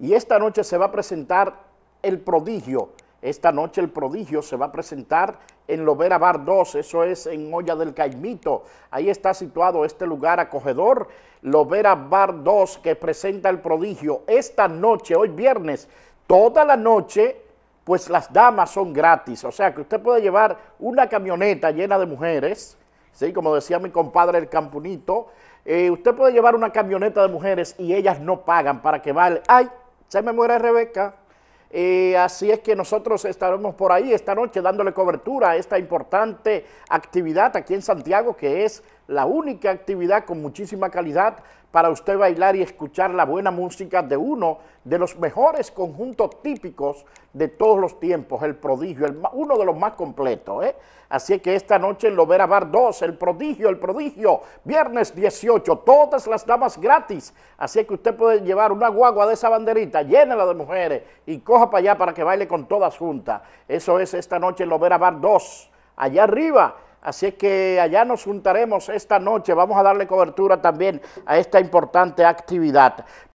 Y esta noche se va a presentar el prodigio. Esta noche el prodigio se va a presentar en Lovera Bar 2, eso es en Olla del Caimito. Ahí está situado este lugar acogedor, Lovera Bar 2, que presenta el prodigio. Esta noche, hoy viernes, toda la noche, pues las damas son gratis. O sea que usted puede llevar una camioneta llena de mujeres, ¿sí? como decía mi compadre el campunito, eh, usted puede llevar una camioneta de mujeres y ellas no pagan para que vale. Ay, se me muere Rebeca. Eh, así es que nosotros estaremos por ahí esta noche dándole cobertura a esta importante actividad aquí en Santiago que es la única actividad con muchísima calidad para usted bailar y escuchar la buena música de uno de los mejores conjuntos típicos de todos los tiempos, el prodigio, el, uno de los más completos. ¿eh? Así que esta noche en Lovera Bar 2, el prodigio, el prodigio, viernes 18, todas las damas gratis. Así que usted puede llevar una guagua de esa banderita, llénela de mujeres y coja para allá para que baile con todas juntas. Eso es esta noche en Lovera Bar 2, allá arriba Así es que allá nos juntaremos esta noche, vamos a darle cobertura también a esta importante actividad.